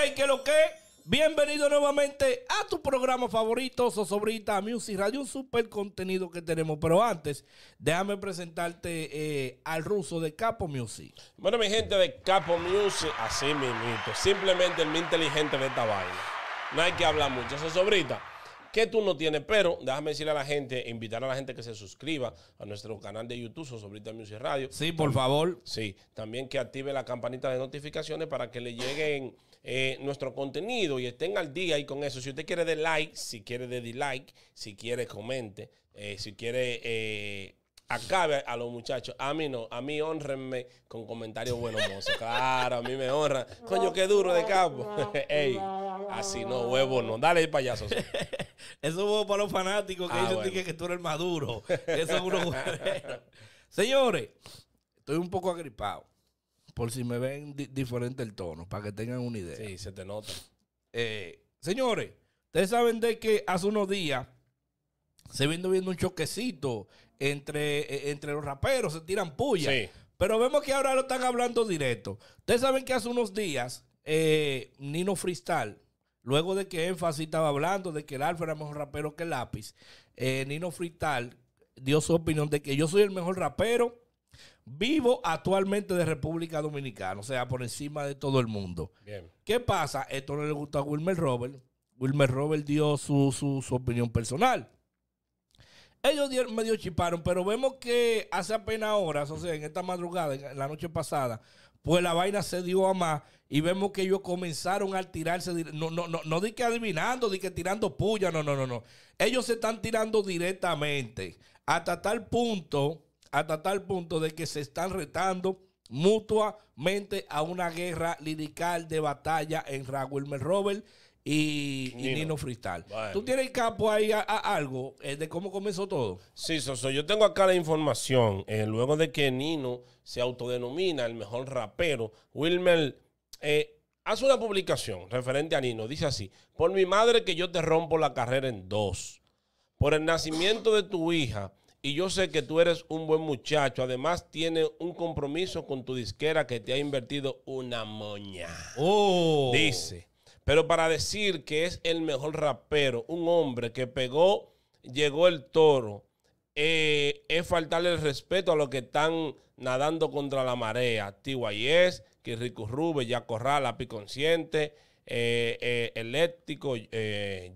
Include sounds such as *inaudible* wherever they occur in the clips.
Hey, que lo que? Bienvenido nuevamente a tu programa favorito, Sosobrita Music Radio, un super contenido que tenemos. Pero antes, déjame presentarte eh, al ruso de Capo Music. Bueno, mi gente de Capo Music, así mismo. simplemente el más inteligente de esta vaina. No hay que hablar mucho, Sosobrita que tú no tienes. Pero déjame decirle a la gente, invitar a la gente que se suscriba a nuestro canal de YouTube, Sosobrita Music Radio. Sí, por favor. Sí, también que active la campanita de notificaciones para que le lleguen eh, nuestro contenido y estén al día y con eso. Si usted quiere de like, si quiere de dislike, si quiere comente, eh, si quiere... Eh, acabe a los muchachos. A mí no, a mí honrenme con comentarios buenos, Claro, a mí me honran. Coño, qué duro de campo. *laughs* Ey, así no, huevo no. Dale, payaso. *laughs* Eso es para los fanáticos ah, que que tú eres el maduro. *laughs* Eso es uno Señores, estoy un poco agripado. Por si me ven diferente el tono, para que tengan una idea. Sí, se te nota. Eh, señores, ustedes saben de que hace unos días se viendo viendo un choquecito entre, eh, entre los raperos, se tiran puya. Pero vemos que ahora lo están hablando directo. Ustedes saben que hace unos días, eh, Nino Freestyle, luego de que Énfasis estaba hablando de que el Alfa era mejor rapero que el Lápiz, eh, Nino Freestyle dio su opinión de que yo soy el mejor rapero vivo actualmente de República Dominicana, o sea, por encima de todo el mundo. ¿Qué pasa? Esto no le gusta a Wilmer Robert. Wilmer Robert dio su, su, su opinión personal. Ellos medio chiparon, pero vemos que hace apenas horas, o sea, en esta madrugada, en la noche pasada, pues la vaina se dio a más y vemos que ellos comenzaron a tirarse, no, no, no, no di que adivinando, di que tirando puya, no, no, no, no. Ellos se están tirando directamente hasta tal punto, hasta tal punto de que se están retando mutuamente a una guerra lirical de batalla en Raúl Robert y, Nino, ¿Tú tienes el capo ahí a, algo eh, de cómo comenzó todo? Sí, Soso, yo tengo acá la información. Eh, luego de que Nino se autodenomina el mejor rapero, Wilmer eh, hace una publicación referente a Nino. Dice así, por mi madre que yo te rompo la carrera en dos, por el nacimiento de tu hija. Y yo sé que tú eres un buen muchacho. Además, tiene un compromiso con tu disquera que te ha invertido una moña. Oh. Dice. Pero para decir que es el mejor rapero, un hombre que pegó, llegó el toro, eh, es faltarle el respeto a los que están nadando contra la marea. TYS, Kirrico Rube, Ya Corral, Api Consciente, eh, eh, Eléctrico, eh,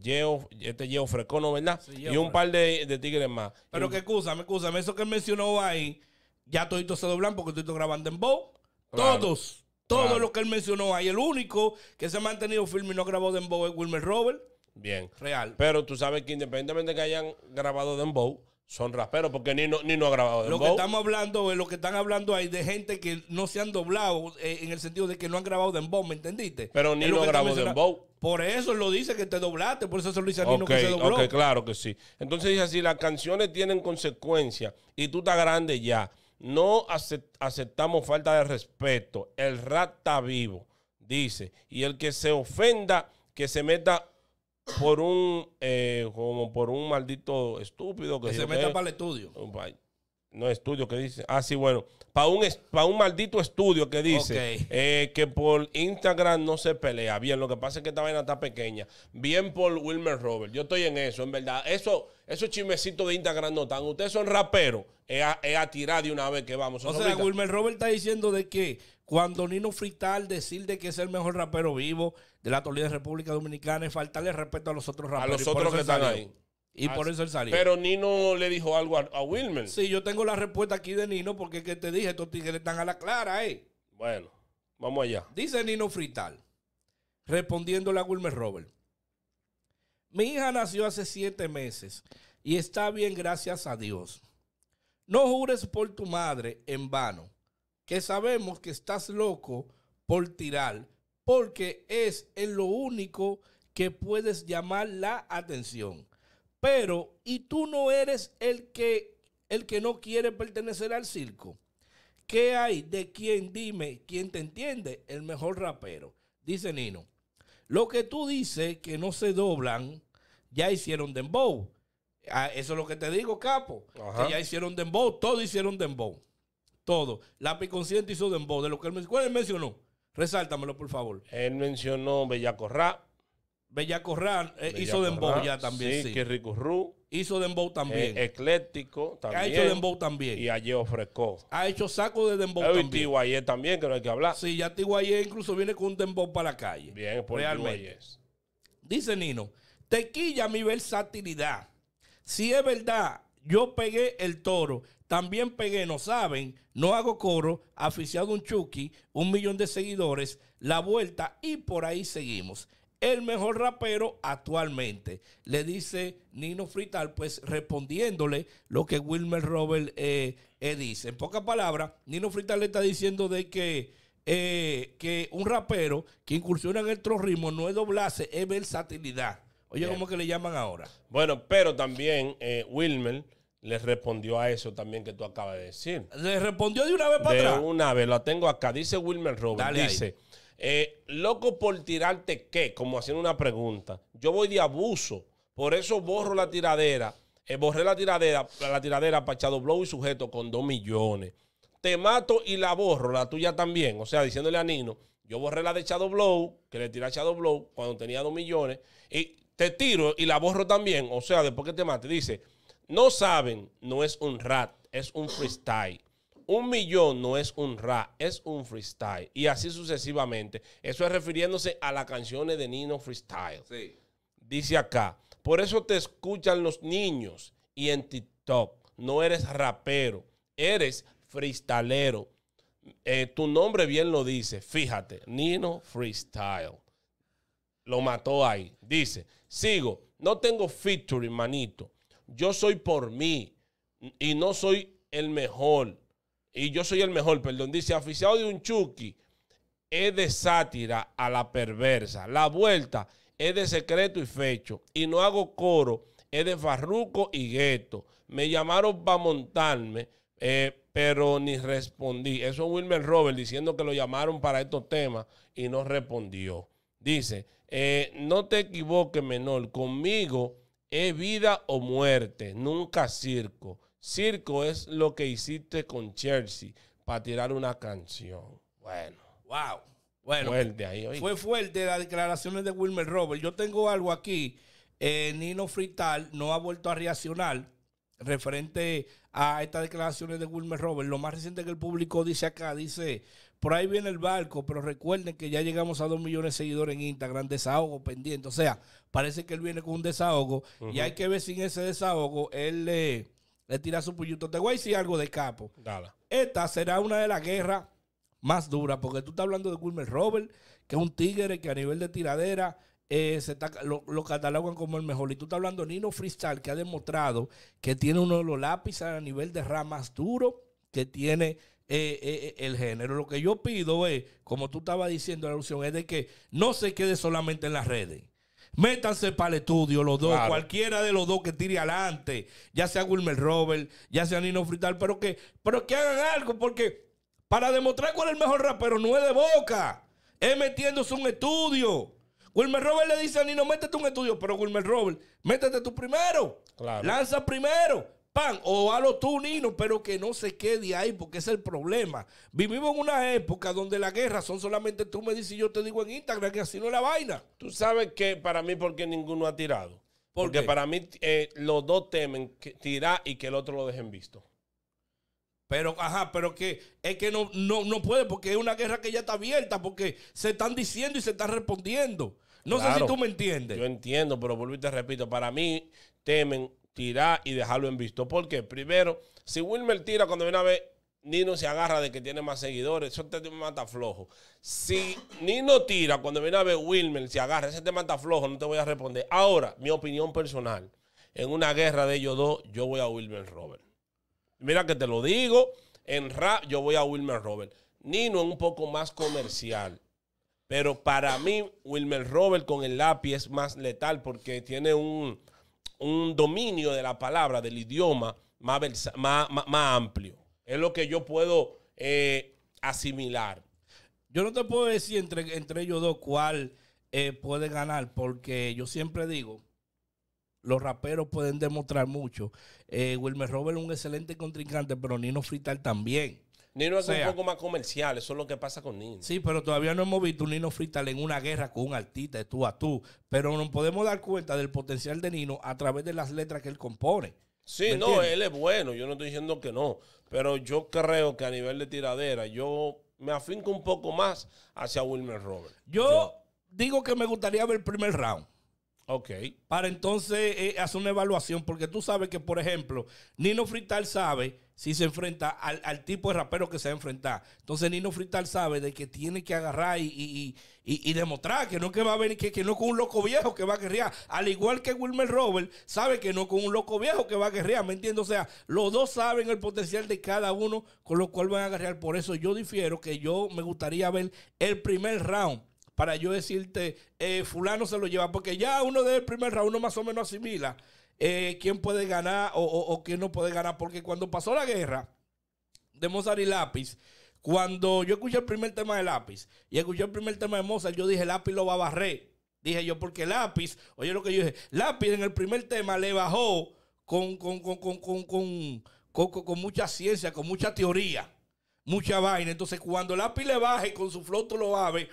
este Yeo Frecono, ¿verdad? y un par de, tigres más. Pero y que me escúchame, eso que mencionó ahí, ya estoy se doblan porque estoy grabando en voz. Todos todo lo que él mencionó ahí. El único que se ha mantenido firme y no ha grabó Dembow es Wilmer Robert. Bien. Real. Pero tú sabes que independientemente que hayan grabado Dembow, son raperos, porque ni no, ni no ha grabado Dembow. Lo que estamos hablando, eh, lo que están hablando ahí de gente que no se han doblado eh, en el sentido de que no han grabado Dembow, ¿me entendiste? Pero ni no grabado Dembow. Por eso lo dice que te doblaste, por eso se lo dice a Nino que se dobló. Ok, claro que sí. Entonces dice, si las canciones tienen consecuencias y tú estás grande ya, no aceptamos falta de respeto. El rat está vivo, dice. Y el que se ofenda, que se meta por un, eh, como por un maldito estúpido. Que, que se meta para el estudio. No, estudio que dice. Ah, sí, bueno. Para un, para un maldito estudio que dice eh, que por Instagram no se pelea. Bien, lo que pasa es que esta vaina está pequeña. Bien por Wilmer Robert. Yo estoy en eso, en verdad. Eso, esos chismecitos de Instagram no están. Ustedes son raperos. Es a, tirar de una vez que vamos. O sea, Wilmer Robert está diciendo de que cuando Nino Frital decir de que es el mejor rapero vivo de la actualidad de República Dominicana es faltarle respeto a los otros raperos. A los otros que están ahí. Y ah, por eso él salió. Pero Nino le dijo algo a, a, Wilmer. Sí, yo tengo la respuesta aquí de Nino porque es que te dije, estos tigres están a la clara, ¿eh? Bueno, vamos allá. Dice Nino Frital, respondiéndole a Wilmer Robert. Mi hija nació hace siete meses y está bien, gracias a Dios. No jures por tu madre en vano, que sabemos que estás loco por tirar, porque es en lo único que puedes llamar la atención. Pero, ¿y tú no eres el que, el que no quiere pertenecer al circo? ¿Qué hay de quien dime, quien te entiende? El mejor rapero. Dice Nino, lo que tú dices que no se doblan, ya hicieron dembow. Ah, eso es lo que te digo, capo. ya hicieron dembow, todo hicieron dembow. Todo. Lápiz Consciente hizo dembow. De lo que él, ¿cuál mencionó. Resáltamelo, por favor. Él mencionó Bellaco Rap. Bella Corral eh, hizo Dembow ya también. Sí, que Rico Hizo Dembow también. Eh, ecléctico también. Ha hecho Dembow también. Y ayer ofrecó. Ha hecho saco de Dembow también. Y también, que hay que hablar. Sí, ya Tiguayé incluso viene con un Dembow para la calle. Bien, por Realmente. Dice Nino, tequilla mi versatilidad. Si es verdad, yo pegué el toro. También pegué, no saben, no hago coro, aficiado un chucky... un millón de seguidores, la vuelta y por ahí seguimos el mejor rapero actualmente. Le dice Nino Frital, pues respondiéndole lo que Wilmer Robert eh, eh, dice. En pocas palabras, Nino Frital le está diciendo de que, eh, que un rapero que incursiona en el ritmo no es doblarse, es versatilidad. Oye, ¿cómo que le llaman ahora? Bueno, pero también Wilmer le respondió a eso también que tú acabas de decir. Le respondió de una vez para atrás. De una vez, la tengo acá. Dice Wilmer Robert, Dale dice... Eh, loco por tirarte qué, como haciendo una pregunta. Yo voy de abuso. Por eso borro la tiradera. Eh, borré la tiradera, la tiradera Pachado Blow y sujeto con dos millones. Te mato y la borro, la tuya también. O sea, diciéndole a Nino, yo borré la de Shadow Blow, que le tiré a Shadow Blow cuando tenía dos millones. Y te tiro y la borro también. O sea, después que te mate, dice, no saben, no es un rat, es un freestyle. Un millón no es un rap, es un freestyle. Y así sucesivamente. Eso es refiriéndose a las canciones de Nino Freestyle. Sí. Dice acá, por eso te escuchan los niños y en TikTok. No eres rapero, eres freestalero. Eh, tu nombre bien lo dice, fíjate, Nino Freestyle. Lo mató ahí. Dice, sigo, no tengo featuring, manito. Yo soy por mí y no soy el mejor y yo soy el mejor, perdón, dice, aficionado de un Chucky, es de sátira a la perversa. La vuelta es de secreto y fecho. Y no hago coro, es de farruco y gueto. Me llamaron para montarme, eh, pero ni respondí. Eso es Wilmer Robert diciendo que lo llamaron para estos temas y no respondió. Dice, eh, no te equivoques, menor, conmigo es vida o muerte, nunca circo. Circo es lo que hiciste con Chelsea para tirar una canción. Bueno. Wow. Bueno. Fuerte ahí, Fue fuerte las declaraciones de Wilmer Robert. Yo tengo algo aquí. Eh, Nino Frital no ha vuelto a reaccionar referente a estas declaraciones de Wilmer Robert. Lo más reciente que el público dice acá, dice, por ahí viene el barco, pero recuerden que ya llegamos a dos millones de seguidores en Instagram, desahogo pendiente. O sea, parece que él viene con un desahogo y hay que ver si en ese desahogo él le... Eh, le tira su puñito. Te voy a decir algo de capo. Esta será una de las guerras más duras, porque tú estás hablando de Wilmer Robert, que es un tigre que a nivel de tiradera eh, lo, catalogan como el mejor. Y tú estás hablando de Nino Freestyle, que ha demostrado que tiene uno de los lápices a nivel de ramas duro que tiene eh, eh, el género. Lo que yo pido es, como tú estabas diciendo la alusión, es de que no se quede solamente en las redes. Métanse para el estudio, los dos, cualquiera de los dos que tire adelante, ya sea Wilmer Robert, ya sea Nino Frital, pero que, pero que hagan algo, porque para demostrar cuál es el mejor rapero no es de boca, es metiéndose un estudio. Wilmer Robert le dice a Nino, métete un estudio, pero Wilmer Robert, métete tú primero, lanza primero, pan o a los tuninos, pero que no se quede ahí porque es el problema. Vivimos en una época donde la guerra son solamente tú me dices y yo te digo en Instagram que así no es la vaina. Tú sabes que para mí, porque ninguno ha tirado. porque para mí eh, los dos temen tirar y que el otro lo dejen visto. Pero, ajá, pero que es que no, no, no puede porque es una guerra que ya está abierta, porque se están diciendo y se están respondiendo. No sé si tú me entiendes. Yo entiendo, pero vuelvo y te repito, para mí temen tirar y dejarlo en visto. Porque primero, si Wilmer tira cuando viene a ver, Nino se agarra de que tiene más seguidores, eso te mata flojo. Si Nino tira cuando viene a ver, Wilmer se agarra, ese te mata flojo, no te voy a responder. Ahora, mi opinión personal, en una guerra de ellos dos, yo voy a Wilmer Robert. Mira que te lo digo, en rap yo voy a Wilmer Robert. Nino es un poco más comercial. Pero para mí, Wilmer Robert con el lápiz es más letal porque tiene un, un dominio de la palabra, del idioma más, más, amplio. Es lo que yo puedo eh, asimilar. Yo no te puedo decir entre, entre ellos dos cuál eh, puede ganar, porque yo siempre digo, los raperos pueden demostrar mucho. Eh, Wilmer Robert es un excelente contrincante, pero Nino Frital también. Nino es un poco más comercial, eso es lo que pasa con Nino. Sí, pero todavía no hemos visto un Nino Frital en una guerra con un artista de tú a tú. Pero nos podemos dar cuenta del potencial de Nino a través de las letras que él compone. Sí, no, él es bueno, yo no estoy diciendo que no. Pero yo creo que a nivel de tiradera, yo me afinco un poco más hacia Wilmer Robert. yo, digo que me gustaría ver el primer round. Ok. Para entonces eh, hacer una evaluación, porque tú sabes que, por ejemplo, Nino Frital sabe si se enfrenta al, tipo de rapero que se va a enfrentar. Entonces Nino Frital sabe de que tiene que agarrar y, demostrar que no que va a que, no con un loco viejo que va a guerrear. Al igual que Wilmer Robert sabe que no con un loco viejo que va a guerrear, ¿me entiendes? O sea, los dos saben el potencial de cada uno con lo cual van a guerrear. Por eso yo difiero que yo me gustaría ver el primer round para yo decirte, eh, fulano se lo lleva, porque ya uno el primer round uno más o menos asimila eh, quién puede ganar o, quién no puede ganar. Porque cuando pasó la guerra de Mozart y Lápiz, cuando yo escuché el primer tema de Lápiz y escuché el primer tema de Mozart, yo dije, Lápiz lo va a barrer. Dije yo, porque Lápiz, oye lo que yo dije, Lápiz en el primer tema le bajó con, con, con, con mucha ciencia, con mucha teoría, mucha vaina. Entonces, cuando Lápiz le baje con su floto lo ave,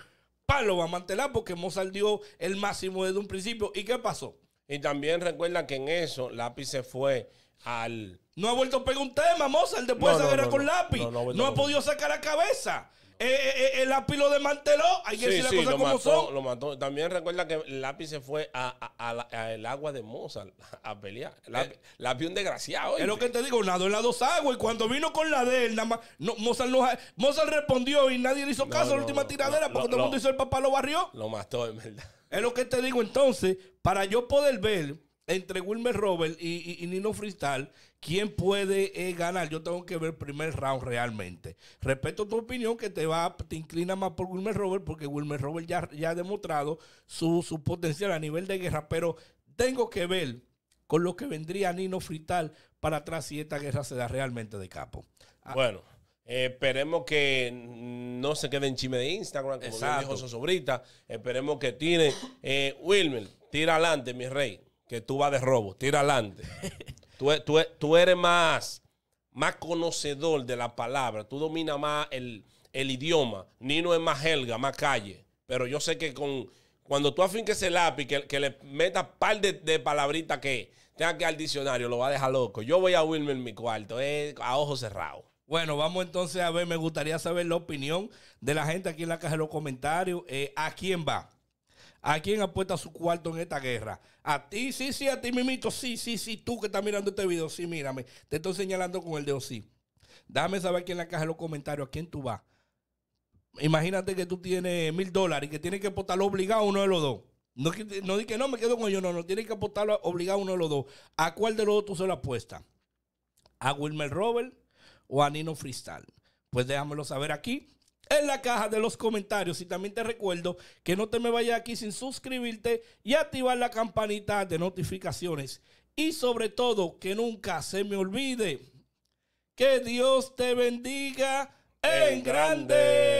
¿para lo va a mantener porque Mozart dio el máximo desde un principio. ¿Y qué pasó? Y también recuerda que en eso Lápiz se fue al. No ha vuelto a pegar un tema, Mozart, después de esa guerra con Lápiz. No, ha podido sacar la cabeza. el eh, eh, eh, Lápiz lo desmanteló. sí, mató, Lo mató. También recuerda que Lápiz se fue al a, agua de Mozart *laughs* a pelear. Lápiz, un desgraciado. Es lo que te digo, nadó en las dos aguas. Y cuando vino con la de él, nada más. Mozart, Mozart, respondió y nadie le hizo caso a la última tiradera porque todo el mundo hizo el papá lo barrió. Lo mató, en verdad. Es lo que te digo entonces, para yo poder ver entre Wilmer Robert y, Nino Frital ¿quién puede eh, ganar? Yo tengo que ver el primer round realmente. Respeto tu opinión que te va, te inclina más por Wilmer Robert, porque Wilmer Robert ya, ha demostrado su, su potencial a nivel de guerra, pero tengo que ver con lo que vendría Nino Frital para atrás si esta guerra se da realmente de capo. Ah, bueno. Eh, esperemos que no se quede en chisme de Instagram, como Exacto. dijo sobrita Esperemos que tiene eh, Wilmer, tira adelante, mi rey, que tú vas de robo. Tira adelante. *laughs* tú, e, e, tú, eres más, más conocedor de la palabra. Tú dominas más el, el idioma. Nino es más helga, más calle. Pero yo sé que con cuando tú afinques se lápiz, que, que le metas par de, de palabritas que tenga que ir al diccionario, lo va a dejar loco. Yo voy a Wilmer en mi cuarto, eh, a ojos cerrados. Bueno, vamos entonces a ver, me gustaría saber la opinión de la gente aquí en la caja de los comentarios. Eh, ¿A quién va? ¿A quién apuesta su cuarto en esta guerra? A ti, sí, sí, a ti, mimito, sí, sí, sí, tú que estás mirando este video, sí, mírame. Te estoy señalando con el dedo, sí. Dame saber aquí en la caja de los comentarios a quién tú vas. Imagínate que tú tienes mil dólares y que tienes que apostarlo obligado uno de los dos. No, no di que no, me quedo con ellos, no, no, tienes que apostarlo obligado uno de los dos. ¿A cuál de los dos tú se lo apuestas? ¿A Wilmer Robert o a Nino Freestyle? Pues déjamelo saber aquí en la caja de los comentarios. Y también te recuerdo que no te me vayas aquí sin suscribirte y activar la campanita de notificaciones. Y sobre todo, que nunca se me olvide que Dios te bendiga en, grande.